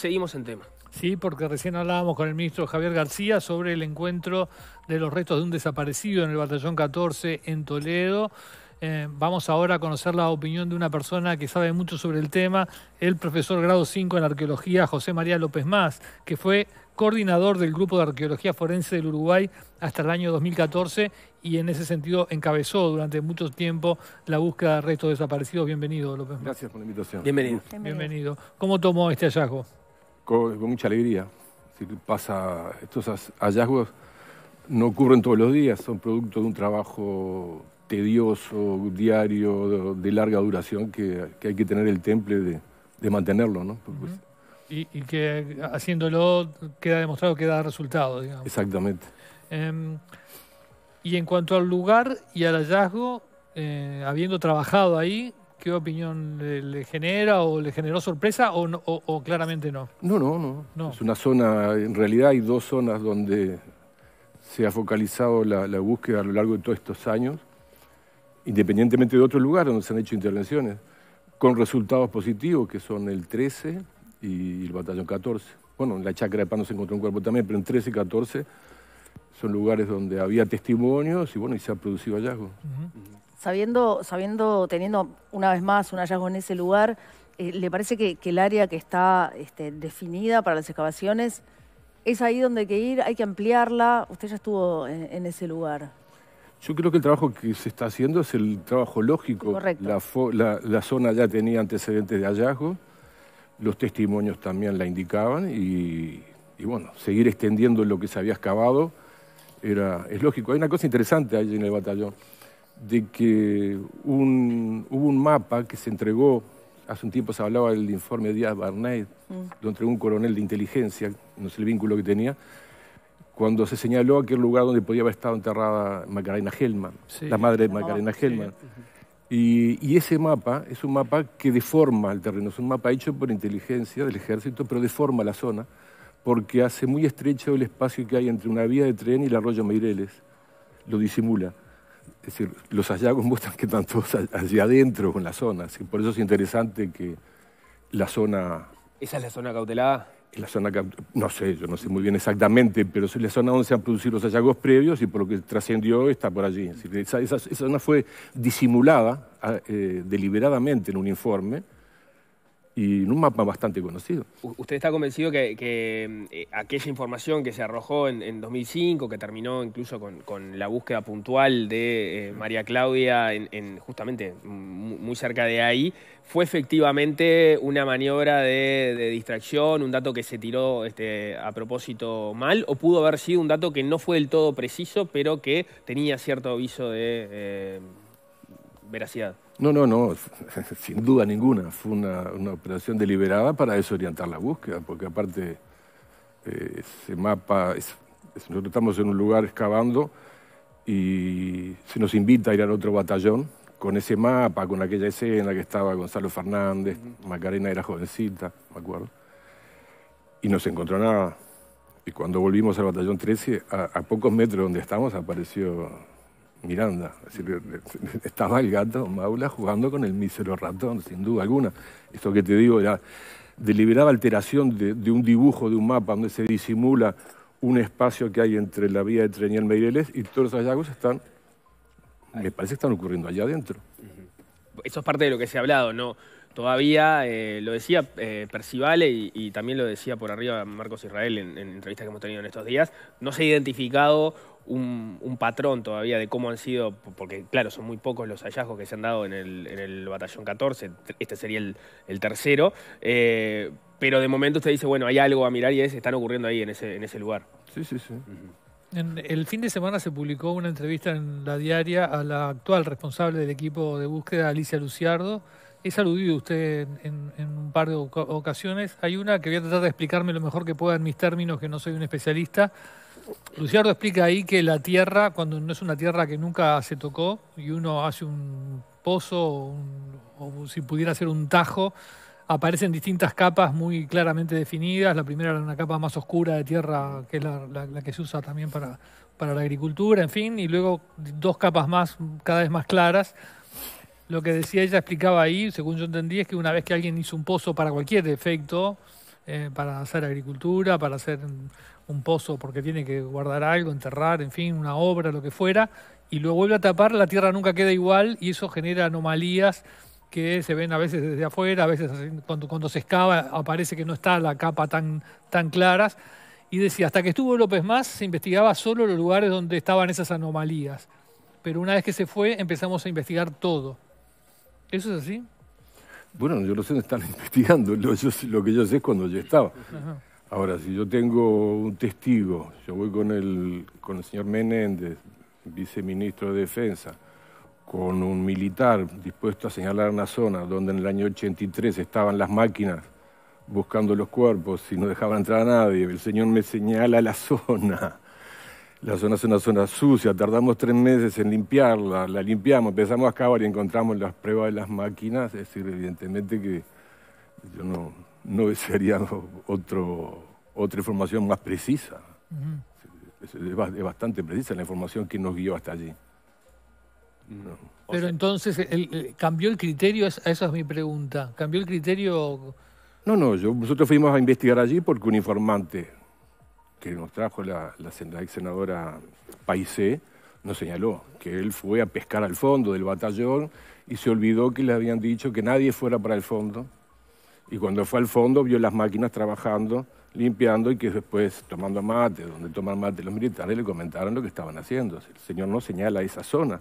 seguimos en tema. Sí, porque recién hablábamos con el ministro Javier García sobre el encuentro de los restos de un desaparecido en el batallón 14 en Toledo. Eh, vamos ahora a conocer la opinión de una persona que sabe mucho sobre el tema, el profesor grado 5 en arqueología, José María López Más, que fue coordinador del Grupo de Arqueología Forense del Uruguay hasta el año 2014 y en ese sentido encabezó durante mucho tiempo la búsqueda de restos desaparecidos. Bienvenido, López Más. Gracias por la invitación. Bienvenido. Bienvenido. ¿Cómo tomó este hallazgo? con, mucha alegría. si pasa, estos hallazgos no ocurren todos los días, son producto de un trabajo tedioso, diario, de, larga duración, que, hay que tener el temple de, mantenerlo, ¿no? y, que haciéndolo queda demostrado que da resultado, digamos. Exactamente. Em, y en cuanto al lugar y al hallazgo, eh, habiendo trabajado ahí, qué opinión le, genera o le generó sorpresa o, claramente no? no? No, no, Es una zona, en realidad hay dos zonas donde se ha focalizado la, búsqueda a lo largo de todos estos años, independientemente de otros lugares donde se han hecho intervenciones, con resultados positivos que son el 13 y el batallón 14. Bueno, en la chacra de Pano se encontró un cuerpo también, pero en 13 y 14 son lugares donde había testimonios y bueno, y se ha producido hallazgo sabiendo, sabiendo, teniendo una vez más un hallazgo en ese lugar, eh, ¿le parece que, el área que está este, definida para las excavaciones es ahí donde hay que ir? ¿Hay que ampliarla? Usted ya estuvo en, ese lugar. Yo creo que el trabajo que se está haciendo es el trabajo lógico. Correcto. La, zona ya tenía antecedentes de hallazgo, los testimonios también la indicaban y, y bueno, seguir extendiendo lo que se había excavado era, es lógico. Hay una cosa interesante ahí en el batallón de que hubo un mapa que se entregó, hace un tiempo se hablaba del informe Díaz Barnett, mm. donde un coronel de inteligencia, no sé el vínculo que tenía, cuando se señaló aquel lugar donde podía haber estado enterrada Macarena Hellman, la madre de Macarena sí. Y, y, ese mapa es un mapa que deforma el terreno, es un mapa hecho por inteligencia del ejército, pero deforma la zona, porque hace muy estrecho el espacio que hay entre una vía de tren y el arroyo Meireles, lo disimula es decir, los hallazgos muestran que están todos allá adentro, con la zona. por eso es interesante que la zona... ¿Esa es la zona cautelada? la zona, no sé, yo no sé muy bien exactamente, pero es la zona donde se han producido los hallazgos previos y por lo que trascendió está por allí. esa, zona fue disimulada ah, eh, deliberadamente en un informe y en un mapa bastante conocido. ¿Usted está convencido que, eh, aquella información que se arrojó en, 2005, que terminó incluso con, la búsqueda puntual de eh, María Claudia, en, justamente muy cerca de ahí, fue efectivamente una maniobra de, distracción, un dato que se tiró este, a propósito mal, o pudo haber sido un dato que no fue del todo preciso, pero que tenía cierto aviso de eh, veracidad? No, no, no, sin duda ninguna. Fue una, una operación deliberada para desorientar la búsqueda, porque aparte eh, ese mapa, nosotros estamos en un lugar excavando y se nos invita a ir al otro batallón con ese mapa, con aquella escena que estaba Gonzalo Fernández, Macarena era jovencita, me acuerdo, y no se encontró nada. Y cuando volvimos al batallón 13, a, a pocos metros donde estamos, apareció Miranda. estaba el gato Maula jugando con el mísero ratón, sin duda alguna. Esto que te digo era deliberada alteración de, un dibujo, de un mapa, donde se disimula un espacio que hay entre la vía de Treñel Meireles y todos los hallazgos están, me parece que están ocurriendo allá adentro. Eso es parte de lo que se ha hablado, ¿no? Todavía eh, lo decía eh, Percival y, también lo decía por arriba Marcos Israel en entrevistas que hemos tenido en estos días, no se ha identificado un, patrón todavía de cómo han sido, porque claro, son muy pocos los hallazgos que se han dado en el, batallón 14, este sería el, tercero, eh, pero de momento usted dice, bueno, hay algo a mirar y es, están ocurriendo ahí en ese, lugar. Sí, sí, sí. el fin de semana se publicó una entrevista en la diaria a la actual responsable del equipo de búsqueda, Alicia Luciardo. Es a usted en, en un par de ocasiones. Hay una que voy a tratar de explicarme lo mejor que pueda en mis términos, que no soy un especialista, Luciardo explica ahí que la tierra, cuando no es una tierra que nunca se tocó y uno hace un pozo o, si pudiera hacer un tajo, aparecen distintas capas muy claramente definidas. La primera era una capa más oscura de tierra, que es la, que se usa también para, para la agricultura, en fin, y luego dos capas más, cada vez más claras lo que decía ella explicaba ahí, según yo entendí, es que una vez que alguien hizo un pozo para cualquier defecto eh, para hacer agricultura, para hacer un pozo porque tiene que guardar algo, enterrar, en fin, una obra, lo que fuera, y luego vuelve a tapar, la tierra nunca queda igual y eso genera anomalías que se ven a veces desde afuera, a veces cuando, se excava aparece que no está la capa tan, tan claras. Y decía, hasta que estuvo López Más se investigaba solo los lugares donde estaban esas anomalías. Pero una vez que se fue empezamos a investigar todo. ¿Eso es así? Bueno, yo no sé dónde están investigando, lo, que yo sé es cuando yo estaba. Ahora, si yo tengo un testigo, yo voy con el, con el señor Menéndez, viceministro de Defensa, con un militar dispuesto a señalar una zona donde en el año 83 estaban las máquinas buscando los cuerpos y no dejaban entrar a nadie, el señor me señala la zona la zona es una zona sucia, tardamos tres meses en limpiarla, la limpiamos, empezamos a acabar y encontramos las pruebas de las máquinas, es decir, evidentemente que yo no, no desearía otro, otra información más precisa. es, bastante precisa la información que nos guió hasta allí. Mm. Pero entonces, el, eh, ¿cambió el criterio? Esa es mi pregunta. ¿Cambió el criterio? No, no, nosotros fuimos a investigar allí porque un informante que nos trajo la, ex senadora Paisé, nos señaló que él fue a pescar al fondo del batallón y se olvidó que le habían dicho que nadie fuera para el fondo. Y cuando fue al fondo vio las máquinas trabajando, limpiando y que después tomando mate, donde toman mate los militares, le comentaron lo que estaban haciendo. El señor no señala esa zona,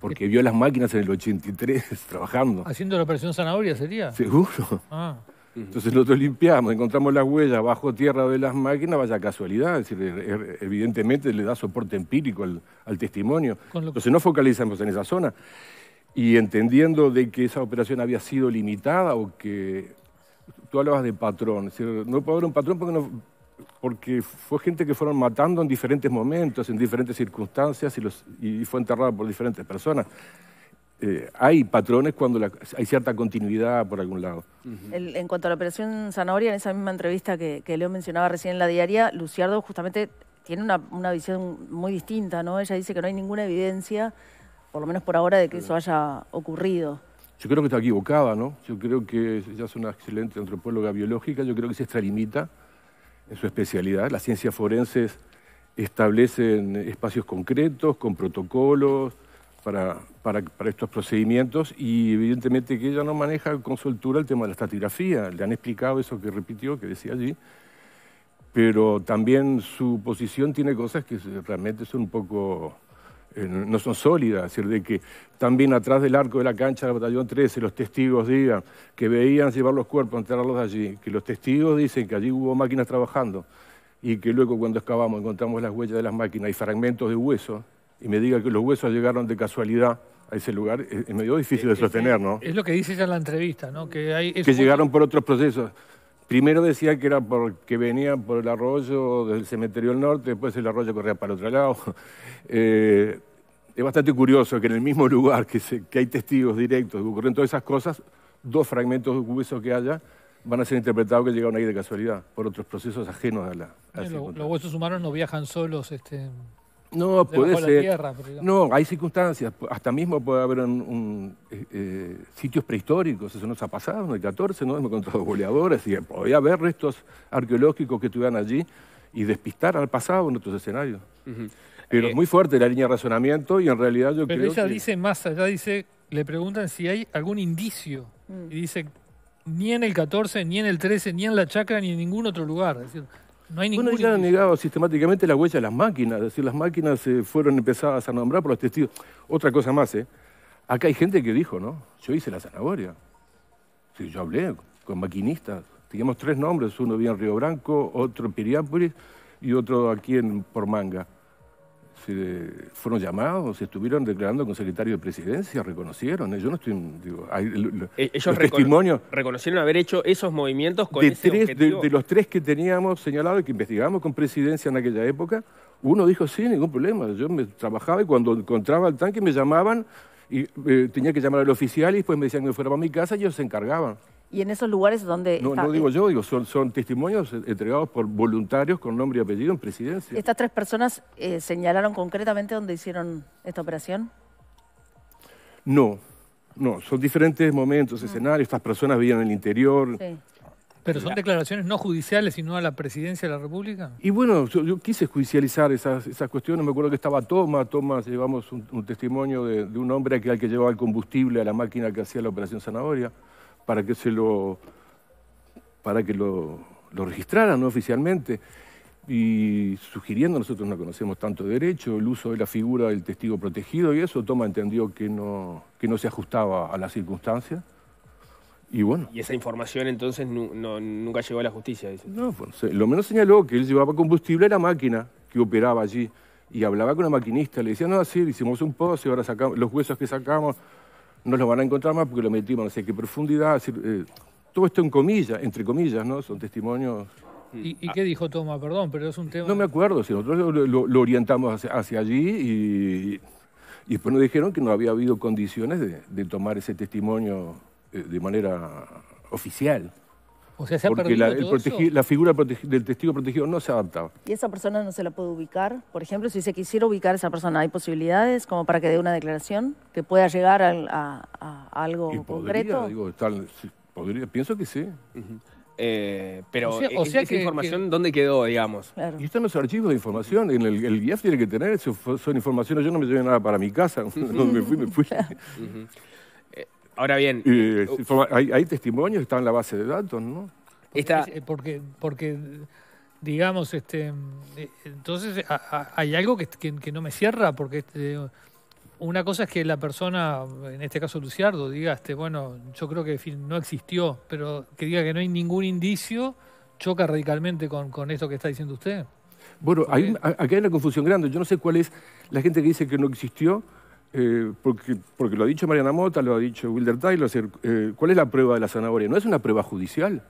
porque eh. vio las máquinas en el 83 trabajando. ¿Haciendo la operación zanahoria sería? Seguro. Ah. Entonces nosotros limpiamos, encontramos las huellas bajo tierra de las máquinas, vaya casualidad, e-, e-, evidentemente le da soporte empírico al, testimonio. Entonces no focalizamos en esa zona. Y entendiendo de que esa operación había sido limitada o que tú hablabas de patrón, no puedo haber un patrón porque, no, porque fue gente que fueron matando en diferentes momentos, en diferentes circunstancias y, los, y fue enterrada por diferentes personas. Eh, hay patrones cuando hay cierta continuidad por algún lado. en cuanto a la operación Zanahoria, en esa misma entrevista que, Leo mencionaba recién en la diaria, Luciardo justamente tiene una, visión muy distinta, ¿no? Ella dice que no hay ninguna evidencia, por lo menos por ahora, de que eso haya ocurrido. Yo creo que está equivocada, ¿no? Yo creo que ella es una excelente antropóloga biológica, yo creo que se extralimita en su especialidad. Las ciencias forenses establecen espacios concretos, con protocolos, para, estos procedimientos y evidentemente que ella no maneja con soltura el tema de la estratigrafía. Le han explicado eso que repitió, que decía allí, pero también su posición tiene cosas que realmente son un poco... Eh, no son sólidas, es decir, de que también atrás del arco de la cancha del batallón 13 los testigos digan que veían llevar los cuerpos, enterrarlos allí, que los testigos dicen que allí hubo máquinas trabajando y que luego cuando excavamos encontramos las huellas de las máquinas y fragmentos de hueso, y me diga que los huesos llegaron de casualidad a ese lugar, es, medio difícil de sostener, ¿no? Es lo que dice ya en la entrevista, ¿no? Que, que llegaron por otros procesos. Primero decía que era porque venían por el arroyo del cementerio del norte, después el arroyo corría para otro lado. Eh, es bastante curioso que en el mismo lugar que, hay testigos directos que ocurren todas esas cosas, dos fragmentos de huesos que haya van a ser interpretados que llegaron ahí de casualidad, por otros procesos ajenos a la... Eh, los huesos humanos no viajan solos, este... No, puede ser. no, hay circunstancias. Hasta mismo puede haber un, eh, eh, sitios prehistóricos, eso nos ha pasado en el 14, ¿no? Hemos encontrado goleadores y podía haber restos arqueológicos que estuvieran allí y despistar al pasado en otros escenarios. Pero eh, es muy fuerte la línea de razonamiento y en realidad yo pero ella dice más allá, dice, le preguntan si hay algún indicio. Mm. Y dice, ni en el 14, ni en el 13, ni en la chacra, ni en ningún otro lugar. decir, no hay ningún... Bueno, ya han negado sistemáticamente la huella de las máquinas, es decir, las máquinas se eh, fueron empezadas a nombrar por los testigos. Otra cosa más, ¿eh? Acá hay gente que dijo, ¿no? Yo hice la zanahoria. Sí, yo hablé con maquinistas. Teníamos tres nombres, uno vivía en Río Branco, otro en Piriápolis y otro aquí en Pormanga fueron llamados, estuvieron declarando con secretario de presidencia, reconocieron. ¿eh? Yo no estoy. Digo, e-, Ellos reconocieron haber hecho esos movimientos con de ese De, los tres que teníamos señalado y que investigamos con presidencia en aquella época, uno dijo: sí, ningún problema. Yo me trabajaba y cuando encontraba el tanque me llamaban y eh, tenía que llamar al oficial y después me decían que me fuera para mi casa y ellos se encargaban y en esos lugares donde... No, digo eh, yo, digo, son, son testimonios entregados por voluntarios con nombre y apellido en presidencia. ¿Estas tres personas eh, señalaron concretamente dónde hicieron esta operación? No, no, son diferentes momentos, ah. escenarios, estas personas vivían en el interior. Sí. Pero son declaraciones no judiciales, sino a la presidencia de la República. Y bueno, yo, quise judicializar esas, cuestiones. Me acuerdo que estaba Toma, Toma, llevamos un, testimonio de, de, un hombre que al que llevaba el combustible a la máquina que hacía la operación zanahoria para que se lo, para que lo, lo registraran ¿no? oficialmente y sugiriendo, nosotros no conocemos tanto derecho, el uso de la figura del testigo protegido y eso, Toma entendió que no, que no se ajustaba a las circunstancias. Y bueno. Y esa información entonces nunca llegó a la justicia, dice. No, lo menos señaló que él llevaba combustible a la máquina que operaba allí y hablaba con la maquinista, le decía, no, así, hicimos un pozo y ahora sacamos los huesos que sacamos no los van a encontrar más porque lo metimos no qué profundidad. Eh, todo esto en comillas, entre comillas, ¿no? Son testimonios. ¿Y, qué dijo Toma? Perdón, pero es un tema. No me acuerdo, si nosotros lo, orientamos hacia, allí y, después nos dijeron que no había habido condiciones de tomar ese testimonio eh, de manera oficial. O sea, se ha porque la, la, figura del testigo protegido no se adaptaba. ¿Y esa persona no se la puede ubicar? Por ejemplo, si se quisiera ubicar a esa persona, ¿hay posibilidades como para que dé una declaración que pueda llegar a, algo concreto? pienso que sí. Eh, pero o sea, e-, información, ¿dónde quedó, digamos? Y están los archivos de información. En el, el tiene que tener, son informaciones. Yo no me llevé nada para mi casa. me fui, me fui. Ahora bien. Eh, eh, hay, testimonios que están en la base de datos, ¿no? Eh, porque, digamos, este, entonces hay algo que, no me cierra, porque este, una cosa es que la persona, en este caso Luciardo, diga, este, bueno, yo creo que no existió, pero que diga que no hay ningún indicio, choca radicalmente con, con esto que está diciendo usted. Bueno, hay, hay una confusión grande. Yo no sé cuál es la gente que dice que no existió eh, porque, lo ha dicho Mariana Mota, lo ha dicho Wilder Tyler, eh, ¿cuál es la prueba de la zanahoria? No es una prueba judicial,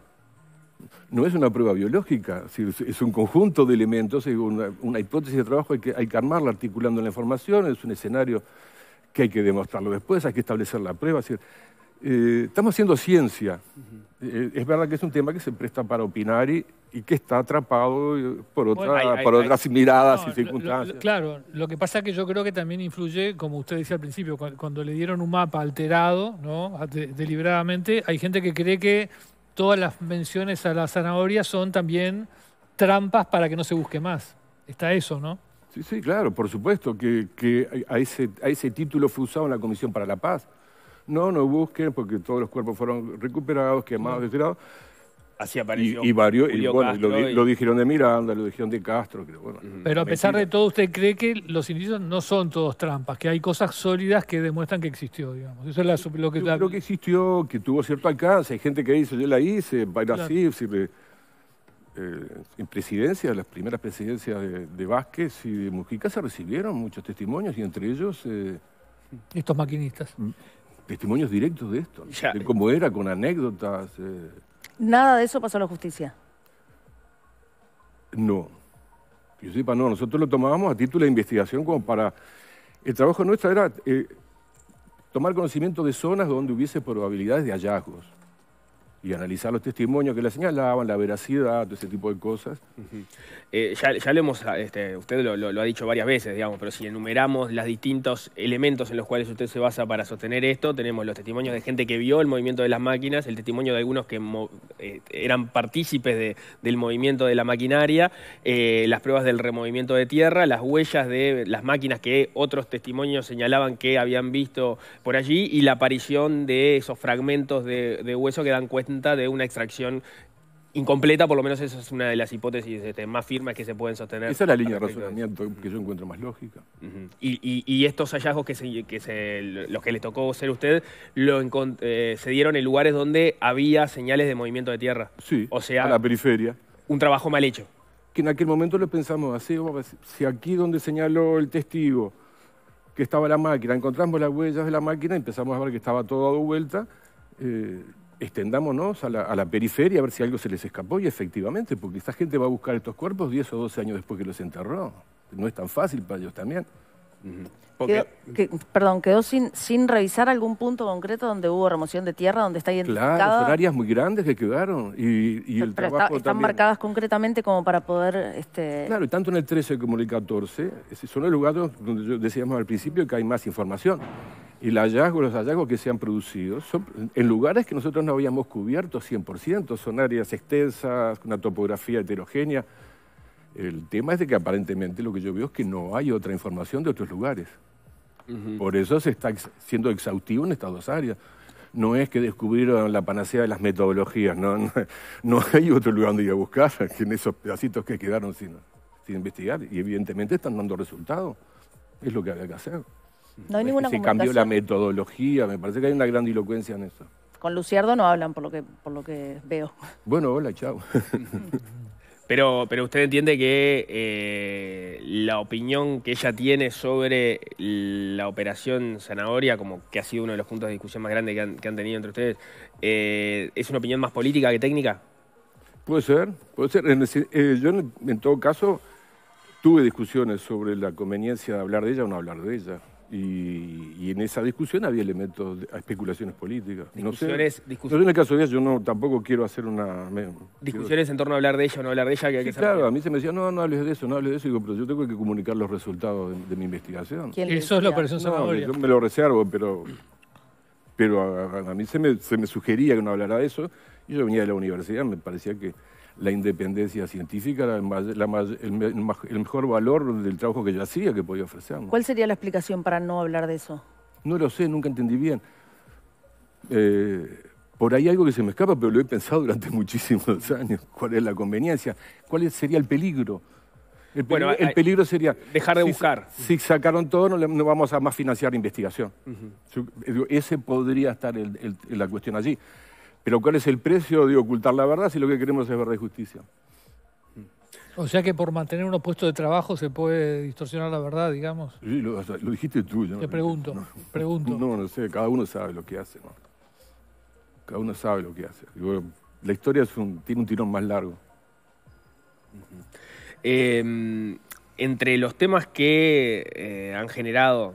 no es una prueba biológica, es un conjunto de elementos, es una, hipótesis de trabajo hay que, hay que armarla articulando la información, es un escenario que hay que demostrarlo después, hay que establecer la prueba. Eh, estamos haciendo ciencia. Eh, es verdad que es un tema que se presta para opinar y, que está atrapado eh, por, otra, otras miradas y circunstancias. claro, lo que pasa es que yo creo que también influye, como usted decía al principio, cuando, le dieron un mapa alterado, ¿no? deliberadamente, hay gente que cree que todas las menciones a la zanahoria son también trampas para que no se busque más. Está eso, ¿no? Sí, sí, claro, por supuesto, que, a ese título fue usado en la Comisión para la Paz no, no busquen porque todos los cuerpos fueron recuperados, quemados, desgrados. Así apareció. Y, y varios, lo, dijeron de Miranda, lo dijeron de Castro. Pero a pesar de todo, ¿usted cree que los indicios no son todos trampas? Que hay cosas sólidas que demuestran que existió, digamos. Eso es lo que... Yo creo que existió, que tuvo cierto alcance. Hay gente que dice, yo la hice, Baila claro. Eh, en presidencia, las primeras presidencias de, Vázquez y de Mujica se recibieron muchos testimonios y entre ellos... Eh, Estos maquinistas. Mm testimonios directos de esto, de cómo era, con anécdotas. Eh. Nada de eso pasó a la justicia. No. Yo sepa, no. Nosotros lo tomábamos a título de investigación como para... El trabajo nuestro era eh, tomar conocimiento de zonas donde hubiese probabilidades de hallazgos y analizar los testimonios que le señalaban, la veracidad, ese tipo de cosas. Eh, ya, ya, lo hemos, este, usted lo, ha dicho varias veces, digamos, pero si enumeramos los distintos elementos en los cuales usted se basa para sostener esto, tenemos los testimonios de gente que vio el movimiento de las máquinas, el testimonio de algunos que eh, eran partícipes del movimiento de la maquinaria, eh, las pruebas del removimiento de tierra, las huellas de las máquinas que otros testimonios señalaban que habían visto por allí y la aparición de esos fragmentos de, de hueso que dan cuenta de una extracción incompleta, por lo menos esa es una de las hipótesis este, más firmes que se pueden sostener. Esa es la línea de razonamiento que yo encuentro más lógica. y, estos hallazgos que, los que les tocó ser usted eh, se dieron en lugares donde había señales de movimiento de tierra. Sí, o sea, a la periferia. Un trabajo mal hecho. Que en aquel momento lo pensamos así, si aquí donde señaló el testigo que estaba la máquina, encontramos las huellas de la máquina, empezamos a ver que estaba todo dado vuelta. Eh, extendámonos a la, periferia a ver si algo se les escapó y efectivamente, porque esta gente va a buscar estos cuerpos 10 o 12 años después que los enterró. No es tan fácil para ellos también. perdón, quedó sin, sin revisar algún punto concreto donde hubo remoción de tierra, donde está identificado. Claro, son áreas muy grandes que quedaron y, el trabajo están marcadas concretamente como para poder... Este, claro, tanto en el 13 como en el 14 son los lugares donde decíamos al principio que hay más información y los hallazgos que se han producido son en lugares que nosotros no habíamos cubierto 100%, son áreas extensas, una topografía heterogénea. El tema es de que aparentemente lo que yo veo es que no hay otra información de otros lugares. Por eso se está siendo exhaustivo en estas dos áreas. No es que descubrieron la panacea de las metodologías, no, no, hay otro lugar donde ir a buscar que en esos pedacitos que quedaron sin, sin investigar. Y evidentemente están dando resultados. Es lo que había que hacer ninguna Se cambió la metodología, me parece que hay una gran dilocuencia en eso. Con Luciardo no hablan, por lo que, por lo que veo. Bueno, hola, chao. Pero, pero usted entiende que eh, la opinión que ella tiene sobre la operación zanahoria, como que ha sido uno de los puntos de discusión más grandes que han, que han tenido entre ustedes, eh, ¿es una opinión más política que técnica? Puede ser, puede ser. Eh, yo en todo caso tuve discusiones sobre la conveniencia de hablar de ella o no hablar de ella. Y, en esa discusión había elementos, de, especulaciones políticas. Discusiones, en el caso de ella, yo no, tampoco quiero hacer una... discusiones en torno a hablar de ella o no hablar de ella. Que claro, a mí se me decía, no, no hables de eso, no hables de eso. digo, pero yo tengo que comunicar los resultados de, mi investigación. Eso es la operación Yo me lo reservo, pero, pero a, mí se me, se me sugería que no hablara de eso. Yo venía de la universidad, me parecía que la independencia científica era el, mejor valor del trabajo que yo hacía que podía ofrecer. ¿Cuál sería la explicación para no hablar de eso? No lo sé, nunca entendí bien. Eh, por ahí algo que se me escapa, pero lo he pensado durante muchísimos años. ¿Cuál es la conveniencia? ¿Cuál sería el peligro? El peligro, bueno, el peligro sería... Dejar de buscar. Si sacaron todo, no, vamos a más financiar investigación. Ese podría estar la cuestión allí. Pero ¿cuál es el precio de ocultar la verdad si lo que queremos es verdad y justicia? O sea que por mantener unos puestos de trabajo se puede distorsionar la verdad, digamos. Sí, lo, dijiste tú. Te pregunto, no, pregunto. No, no sé, cada uno sabe lo que hace. ¿no? Cada uno sabe lo que hace. la historia tiene un tirón más largo. Em, entre los temas que eh, han generado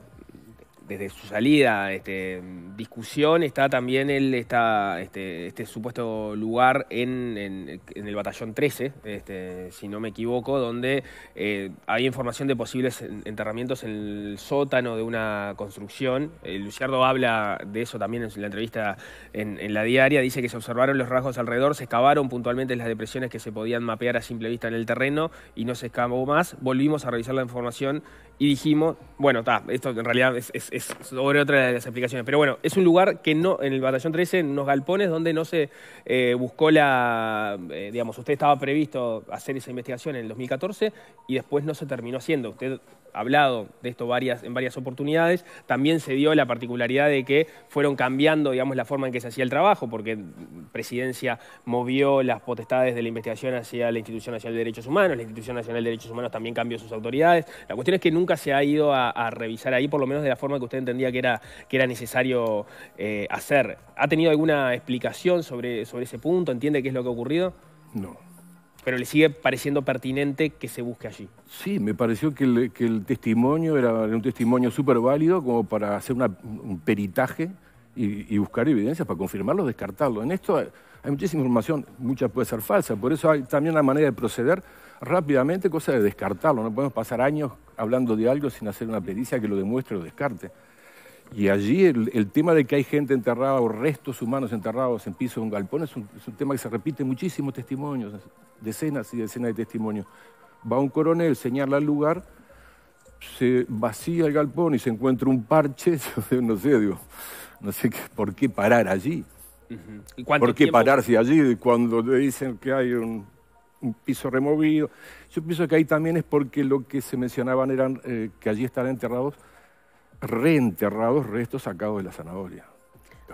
desde su salida, este, discusión, está también el, este, este, supuesto lugar en, el batallón 13, este, si no me equivoco, donde eh, hay información de posibles enterramientos en el sótano de una construcción. Eh, Luciardo habla de eso también en la entrevista en, la diaria, dice que se observaron los rasgos alrededor, se excavaron puntualmente las depresiones que se podían mapear a simple vista en el terreno y no se excavó más. Volvimos a revisar la información y dijimos, bueno, está, esto en realidad es sobre otra de las aplicaciones Pero bueno, es un lugar que no, en el batallón 13, en unos galpones donde no se eh, buscó la, eh, digamos, usted estaba previsto hacer esa investigación en el 2014 y después no se terminó haciendo. Usted ha hablado de esto varias, en varias oportunidades. También se dio la particularidad de que fueron cambiando, digamos, la forma en que se hacía el trabajo, porque Presidencia movió las potestades de la investigación hacia la Institución Nacional de Derechos Humanos, la Institución Nacional de Derechos Humanos también cambió sus autoridades. La cuestión es que nunca se ha ido a, a revisar ahí, por lo menos de la forma que usted entendía que era, que era necesario eh, hacer. ¿Ha tenido alguna explicación sobre, sobre ese punto? ¿Entiende qué es lo que ha ocurrido? No. Pero le sigue pareciendo pertinente que se busque allí. Sí, me pareció que el, que el testimonio era un testimonio súper válido como para hacer un peritaje y, buscar evidencias para confirmarlo, o descartarlo. En esto hay, muchísima información, mucha puede ser falsa, por eso hay también una manera de proceder rápidamente, cosa de descartarlo. No podemos pasar años hablando de algo sin hacer una pericia que lo demuestre o descarte. Y allí el, tema de que hay gente enterrada o restos humanos enterrados en pisos de un galpón es un, tema que se repite muchísimos testimonios, decenas y decenas de testimonios. Va un coronel, señala el lugar, se vacía el galpón y se encuentra un parche, no sé, digo, no sé por qué parar allí. ¿Por qué pararse allí cuando le dicen que hay un un piso removido. Yo pienso que ahí también es porque lo que se mencionaban eran eh, que allí están enterrados, reenterrados restos sacados de la zanahoria.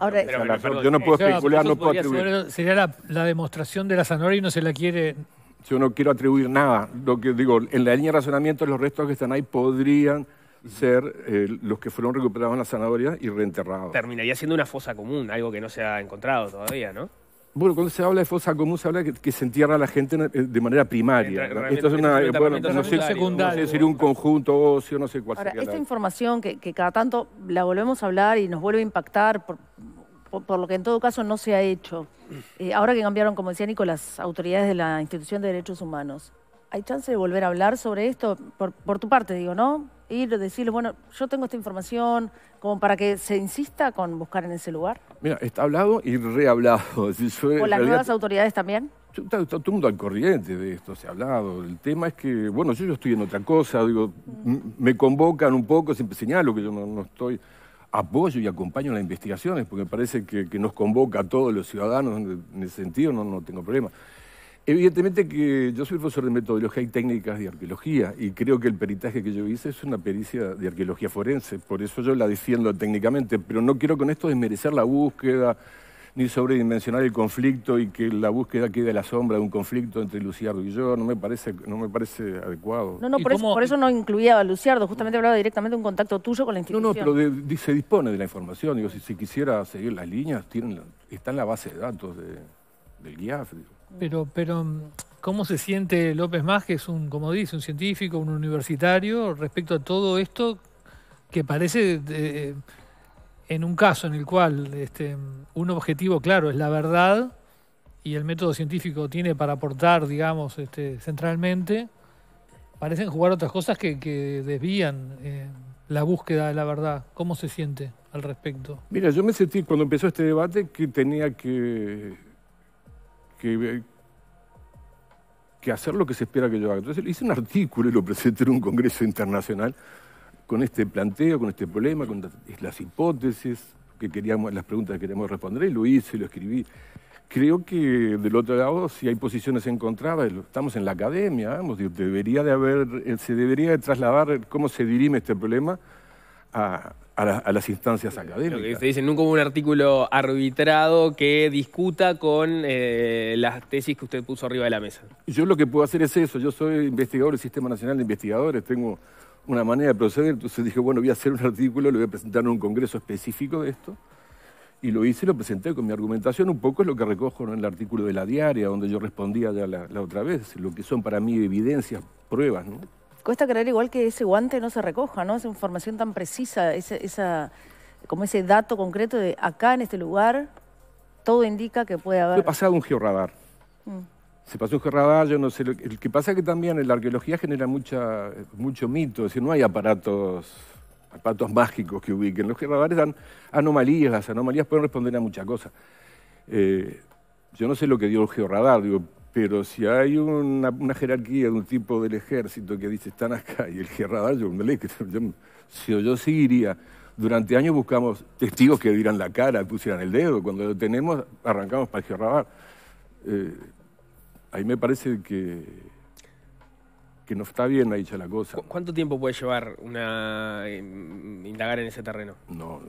Ahora, yo no puedo especular, no puedo atribuir. sería la, demostración de la zanahoria y no se la quiere... Yo no quiero atribuir nada. Lo que digo, en la línea de razonamiento, los restos que están ahí podrían ser eh, los que fueron recuperados en la zanahoria y reenterrados. Terminaría siendo una fosa común, algo que no se ha encontrado todavía, ¿no? Bueno, cuando se habla de fosa común, se habla que, que se entierra la gente eh, de manera primaria. Esto es una. Bueno, no sé, no sería un conjunto ocio, no sé cuál Ahora, Esta información que, cada tanto la volvemos a hablar y nos vuelve a impactar, por, lo que en todo caso no se ha hecho. Eh, ahora que cambiaron, como decía Nico, las autoridades de la Institución de Derechos Humanos, ¿hay chance de volver a hablar sobre esto? Por, por tu parte, digo, ¿no? ir, decirles, bueno, yo tengo esta información, como para que se insista con buscar en ese lugar? Mira, está hablado y rehablado. Si las nuevas autoridades también? está, todo el mundo al corriente de esto, se ha hablado. El tema es que, bueno, yo, yo estoy en otra cosa, digo, me convocan un poco, siempre señalo que yo no, estoy apoyo y acompaño las investigaciones, porque parece que, nos convoca a todos los ciudadanos en ese sentido, no, no tengo problema. Evidentemente que yo soy profesor de metodología y técnicas de arqueología y creo que el peritaje que yo hice es una pericia de arqueología forense, por eso yo la defiendo técnicamente, pero no quiero con esto desmerecer la búsqueda ni sobredimensionar el conflicto y que la búsqueda quede a la sombra de un conflicto entre Luciardo y yo, no me parece, no me parece adecuado. No, no, por, eso, no incluía a Luciardo, justamente hablaba directamente de un contacto tuyo con la institución. No, no, pero se dispone de la información, digo, si quisiera seguir las líneas, tienen, está en la base de datos del GIAF, digo. Pero, pero mm, ¿cómo se siente López Más, que es un, como dice, un científico, un universitario, respecto a todo esto que parece, eh, en un caso en el cual este, un objetivo claro es la verdad y el método científico tiene para aportar, digamos, este, centralmente, parecen jugar otras cosas que, que desvían eh, la búsqueda de la verdad. ¿Cómo se siente al respecto? Mira, yo me sentí cuando empezó este debate que tenía que que, hacer lo que se espera que yo haga. Entonces hice un artículo y lo presenté en un congreso internacional con este planteo, con este problema, con las hipótesis, que queríamos, las preguntas que queríamos responder, y lo hice, lo escribí. Creo que del otro lado, si hay posiciones encontradas, estamos en la academia, debería de haber, eh, se debería de trasladar cómo se dirime este problema a, a, las instancias académicas. Lo que se dice, nunca hubo un artículo arbitrado que discuta con eh, las tesis que usted puso arriba de la mesa. Yo lo que puedo hacer es eso, yo soy investigador del Sistema Nacional de Investigadores, tengo una manera de proceder, entonces dije, bueno, voy a hacer un artículo, lo voy a presentar en un congreso específico de esto, y lo hice, lo presenté con mi argumentación, un poco es lo que recojo en el artículo de la diaria, donde yo respondía ya la, la otra vez, lo que son para mí evidencias, pruebas, ¿no? Cuesta creer igual que ese guante no se recoja, ¿no? Esa información tan precisa, esa, como ese dato concreto de acá en este lugar, todo indica que puede haber... ha pasado un georradar. Mm. Se pasó un georradar, yo no sé. el que pasa es que también la arqueología genera mucha, mucho mito, es decir, no hay aparatos aparatos mágicos que ubiquen. Los georradares dan anomalías, las anomalías pueden responder a muchas cosas. Eh, yo no sé lo que dio el georradar, digo, pero si hay una, jerarquía de un tipo del ejército que dice están acá y el gerradar, yo, yo, yo seguiría. Durante años buscamos testigos que dieran la cara, pusieran el dedo. Cuando lo tenemos, arrancamos para el gerradar. Eh, ahí me parece que, que no está bien ahí hecha la cosa. ¿Cuánto tiempo puede llevar una eh, indagar en ese terreno? No,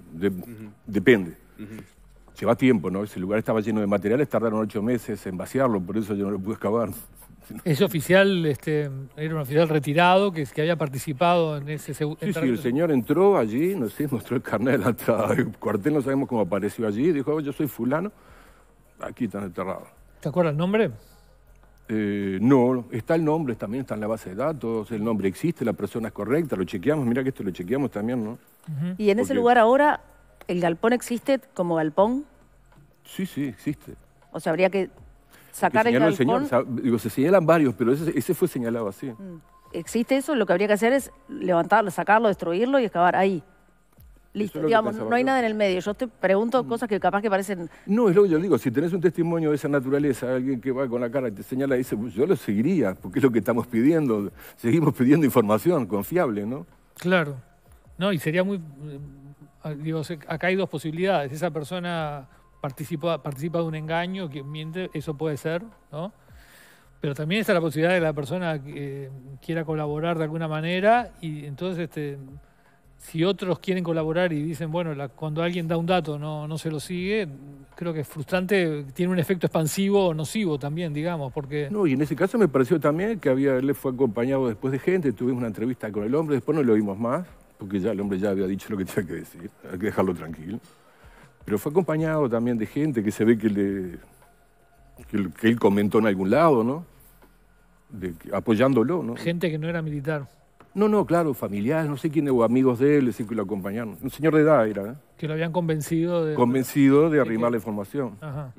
depende lleva tiempo, ¿no? Ese lugar estaba lleno de materiales, tardaron ocho meses en vaciarlo, por eso yo no lo pude excavar. Ese oficial este, era un oficial retirado que, que había participado en ese Sí, sí, el señor entró allí, no sé, mostró el carnet de la cuartel, no sabemos cómo apareció allí, dijo, oh, yo soy fulano, aquí están enterrados. ¿Te acuerdas el nombre? Eh, no, está el nombre, también está en la base de datos, el nombre existe, la persona es correcta, lo chequeamos, mira que esto lo chequeamos también, ¿no? Y en ese lugar ahora, ¿el galpón existe como galpón? Sí, sí, existe. O sea, habría que sacar el digo, se señalan varios, pero ese, ese fue señalado así. Mm. Existe eso, lo que habría que hacer es levantarlo, sacarlo, destruirlo y excavar ahí. Listo, digamos, no hay nada en el medio. Yo te pregunto mm. cosas que capaz que parecen... No, es lo que yo digo, si tenés un testimonio de esa naturaleza, alguien que va con la cara y te señala y dice, pues yo lo seguiría, porque es lo que estamos pidiendo, seguimos pidiendo información confiable, ¿no? Claro, no, y sería muy... Eh, digo, acá hay dos posibilidades, esa persona participa, participa de un engaño, que miente, eso puede ser, ¿no? Pero también está la posibilidad de que la persona eh, quiera colaborar de alguna manera y entonces este, si otros quieren colaborar y dicen, bueno, cuando alguien da un dato no, no se lo sigue, creo que es frustrante, tiene un efecto expansivo o nocivo también, digamos, porque... No, y en ese caso me pareció también que había, él fue acompañado después de gente, tuvimos una entrevista con el hombre, después no lo vimos más, porque ya el hombre ya había dicho lo que tenía que decir, hay que dejarlo tranquilo. Pero fue acompañado también de gente que se ve que, él comentó en algún lado, ¿no? apoyándolo, ¿no? Gente que no era militar. No, no, claro, familiares, no sé quiénes, o amigos de él, sí que lo acompañaron. Un señor de edad era. ¿eh? Que lo habían convencido de... Convencido de arrimar la información. Ajá.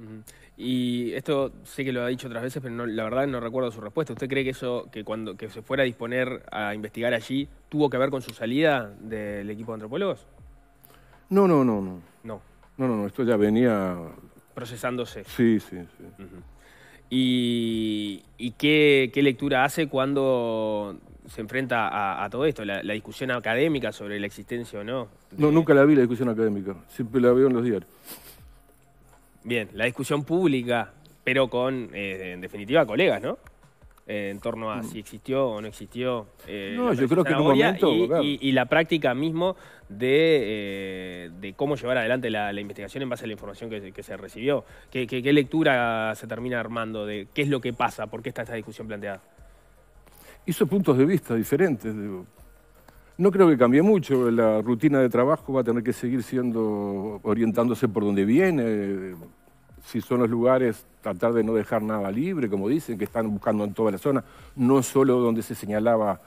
Y esto sé que lo ha dicho otras veces, pero la verdad no recuerdo su respuesta. ¿Usted cree que eso, que cuando que se fuera a disponer a investigar allí, tuvo que ver con su salida del equipo de antropólogos? No, no, no, no. No, no, no, esto ya venía... Procesándose. Sí, sí, sí. ¿Y, qué, lectura hace cuando se enfrenta a, todo esto? La, discusión académica sobre la existencia o no. No, nunca la vi la discusión académica. Siempre la veo en los diarios. Bien, la discusión pública, pero con, eh, en definitiva, colegas, ¿no? Eh, en torno a si mm. existió o no existió. Eh, no, yo creo que Y, la práctica mismo de, eh, cómo llevar adelante la, investigación en base a la información que, se recibió. ¿Qué, lectura se termina armando de qué es lo que pasa? ¿Por qué está esta discusión planteada? Hizo puntos de vista diferentes. No creo que cambie mucho. La rutina de trabajo va a tener que seguir siendo orientándose por donde viene si son los lugares, tratar de no dejar nada libre, como dicen, que están buscando en toda la zona, no solo donde se señalaba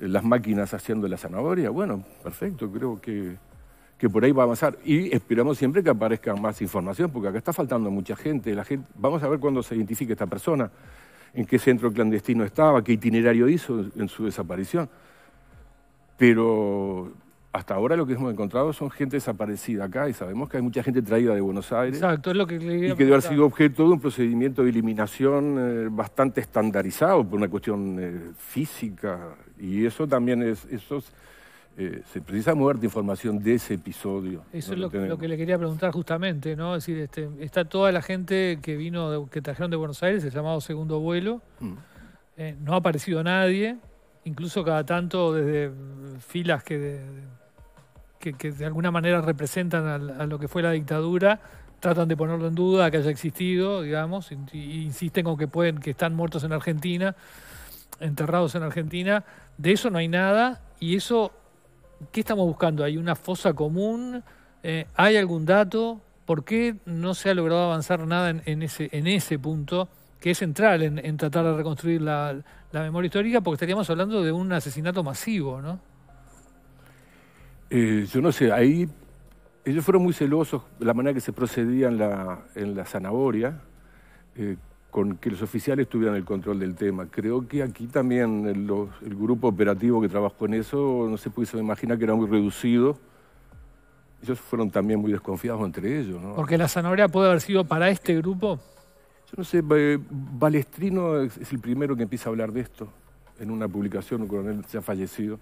eh, las máquinas haciendo la zanahoria. Bueno, perfecto, creo que, por ahí va a avanzar. Y esperamos siempre que aparezca más información, porque acá está faltando mucha gente. La gente vamos a ver cuándo se identifica esta persona, en qué centro clandestino estaba, qué itinerario hizo en su desaparición. Pero hasta ahora lo que hemos encontrado son gente desaparecida acá y sabemos que hay mucha gente traída de Buenos Aires. Exacto, es lo que le Y que debe haber sido objeto de un procedimiento de eliminación eh, bastante estandarizado por una cuestión eh, física. Y eso también es. Eh, se precisa mover información de ese episodio. Eso es lo, que le quería preguntar justamente, ¿no? Es decir, este, está toda la gente que vino, que trajeron de Buenos Aires, el llamado segundo vuelo. Mm. no ha aparecido nadie, incluso cada tanto desde filas que de que, de alguna manera representan a, lo que fue la dictadura, tratan de ponerlo en duda, que haya existido, digamos, insisten con que pueden, que están muertos en Argentina, enterrados en Argentina. De eso no hay nada, y eso, ¿qué estamos buscando? ¿Hay una fosa común? Eh, ¿Hay algún dato? ¿Por qué no se ha logrado avanzar nada en, ese, en ese punto? que es central en, tratar de reconstruir la memoria histórica, porque estaríamos hablando de un asesinato masivo, ¿no? Eh, yo no sé, ahí ellos fueron muy celosos la manera que se procedía en la, zanahoria, eh, con que los oficiales tuvieran el control del tema. Creo que aquí también el, grupo operativo que trabajó en eso, no se me imaginar que era muy reducido. Ellos fueron también muy desconfiados entre ellos. ¿no? Porque la zanahoria puede haber sido para este grupo. Yo no sé, eh, Balestrino es el primero que empieza a hablar de esto en una publicación, un coronel ha fallecido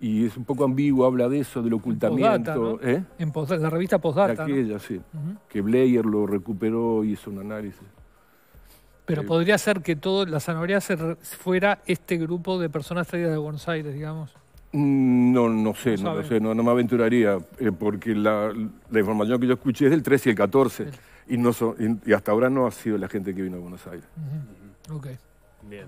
y es un poco ambiguo, habla de eso, del ocultamiento. ¿eh? En, la revista Postdata. sí. Que Blair lo recuperó y hizo un análisis. Pero eh, podría ser que todo, la zanahoria fuera este grupo de personas traídas de Buenos Aires, digamos. Mm, no, no sé, no, no me aventuraría, eh, porque la, información que yo escuché es del 13 y el 14, Y, no y, hasta ahora no ha sido la gente que vino a Buenos Aires. Ok. Bien.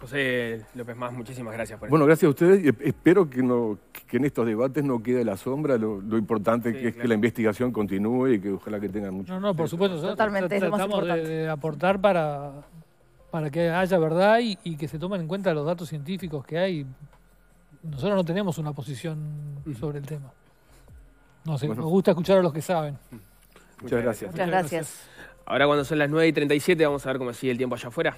José López Más, muchísimas gracias por Bueno, gracias a ustedes. Espero que, no, en estos debates no quede la sombra. Lo, importante que es que la investigación continúe y que ojalá que tengan mucho. No, no, por supuesto. Totalmente, tratamos de, aportar para, para que haya verdad y, que se tomen en cuenta los datos científicos que hay. Nosotros no tenemos una posición sobre el tema. No nos gusta escuchar a los que saben. Muchas, gracias. gracias. Muchas gracias. Ahora cuando son las 9 y 37 vamos a ver cómo sigue el tiempo allá afuera.